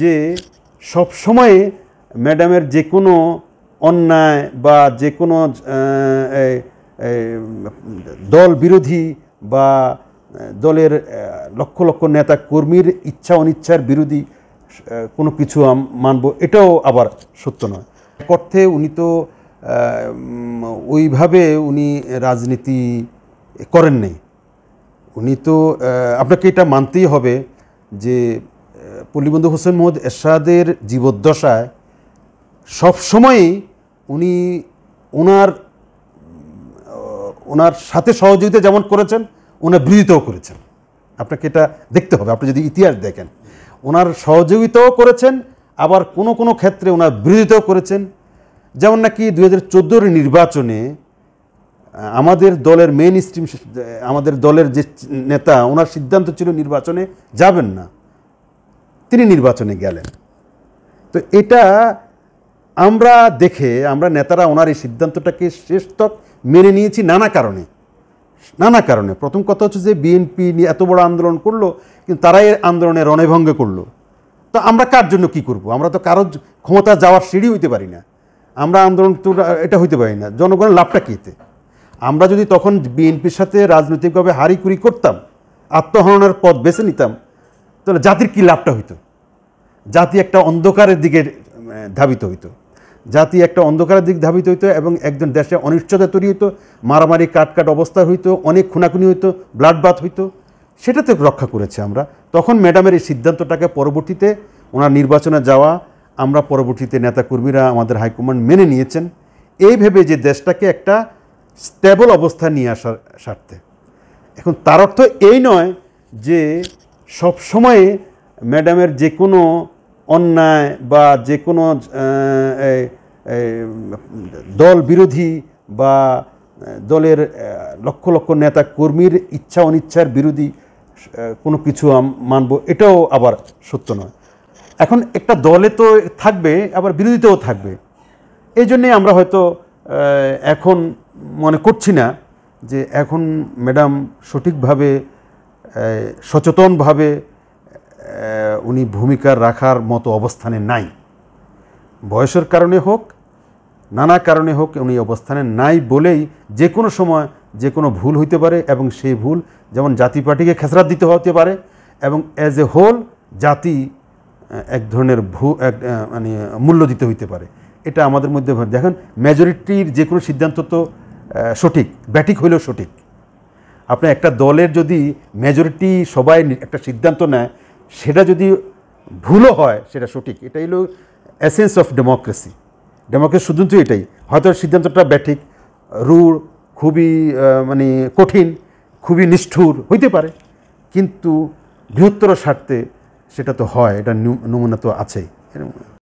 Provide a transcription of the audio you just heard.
যে সব সময়ে ম্যাডামের যে কোনো অন্যায় বা যে কোনো দল বিরোধী বা দলের লক্ষ লক্ষ নেতা কর্মীর ইচ্ছা অনিচ্ছার বিরোধী কোনো কিছু মানব এটাও আবার সত্য নয় অর্থে উনি তো ওইভাবে উনি রাজনীতি করেননি উনি তো আপনাকে এটা মানতেই হবে যে পল্লীবন্ধু হোসেন মোহাম্মদ এরশাদের জীবদ্দশায় সবসময়ই উনি ওনার ওনার সাথে সহযোগিতা যেমন করেছেন ওনার বিরোধিতাও করেছেন আপনাকে এটা দেখতে হবে আপনি যদি ইতিহাস দেখেন ওনার সহযোগিতাও করেছেন আবার কোনো কোনো ক্ষেত্রে ওনার বিরোধিতাও করেছেন যেমন নাকি দু হাজার নির্বাচনে আমাদের দলের মেন স্ট্রিম আমাদের দলের যে নেতা ওনার সিদ্ধান্ত ছিল নির্বাচনে যাবেন না তিনি নির্বাচনে গেলেন তো এটা আমরা দেখে আমরা নেতারা ওনার এই সিদ্ধান্তটাকে শেষ তক মেনে নিয়েছি নানা কারণে নানা কারণে প্রথম কথা হচ্ছে যে বিএনপি নিয়ে এত বড় আন্দোলন করলো কিন্তু তারাই আন্দোলনে রণেভঙ্গে করলো তো আমরা কার জন্য কি করব আমরা তো কারো ক্ষমতা যাওয়ার সিঁড়ি হইতে পারি না আমরা আন্দোলন তো এটা হইতে পারি না জনগণের লাভটা কীতে আমরা যদি তখন বিএনপির সাথে রাজনৈতিকভাবে হারিকুরি করতাম আত্মহরণের পথ বেছে নিতাম তাহলে জাতির কী লাভটা হইতো জাতি একটা অন্ধকারের দিকে ধাবিত হইতো জাতি একটা অন্ধকারের দিক ধাবিত হইতো এবং একজন দেশে অনিশ্চয়তা তৈরি হইতো মারামারি কাটকাট অবস্থা হইতো অনেক খুনাখুনি হইতো ব্লাড বাথ হইতো সেটাতে রক্ষা করেছে আমরা তখন ম্যাডামের এই সিদ্ধান্তটাকে পরবর্তীতে ওনার নির্বাচনে যাওয়া আমরা পরবর্তীতে নেতাকর্মীরা আমাদের হাইকমান্ড মেনে নিয়েছেন এই ভেবে যে দেশটাকে একটা স্টেবল অবস্থা নিয়ে আসার স্বার্থে এখন তার অর্থ এই নয় যে সবসময়ে ম্যাডামের যে কোনো অন্যায় বা যে কোনো দল বিরোধী বা দলের লক্ষ লক্ষ নেতা কর্মীর ইচ্ছা অনিচ্ছার বিরোধী কোনো কিছু মানব এটাও আবার সত্য নয় এখন একটা দলে তো থাকবে আবার বিরোধীতেও থাকবে এই জন্যে আমরা হয়তো এখন মনে করছি না যে এখন ম্যাডাম সঠিকভাবে সচেতনভাবে উনি ভূমিকা রাখার মতো অবস্থানে নাই বয়সের কারণে হোক নানা কারণে হোক উনি অবস্থানে নাই বলেই যে কোনো সময় যে কোনো ভুল হইতে পারে এবং সেই ভুল যেমন জাতি পার্টিকে খেসরাত দিতে হতে পারে এবং অ্যাজ এ হোল জাতি এক ধরনের ভূ এক মানে মূল্য দিতে হইতে পারে এটা আমাদের মধ্যে দেখেন মেজরিটির যে কোনো সিদ্ধান্ত তো সঠিক ব্যাটিক হইলেও সঠিক আপনি একটা দলের যদি মেজরিটি সবাই একটা সিদ্ধান্ত নেয় সেটা যদি ভুলও হয় সেটা সঠিক এটাই হলো অ্যাসেন্স অফ ডেমোক্রেসি ডেমোক্রেসি শুধুমাত্র এটাই হয়তো সিদ্ধান্তটা ব্যাঠিক রূঢ় খুবই মানে কঠিন খুবই নিষ্ঠুর হইতে পারে কিন্তু বৃহত্তর স্বার্থে সেটা তো হয় এটা নমুনা তো আছেই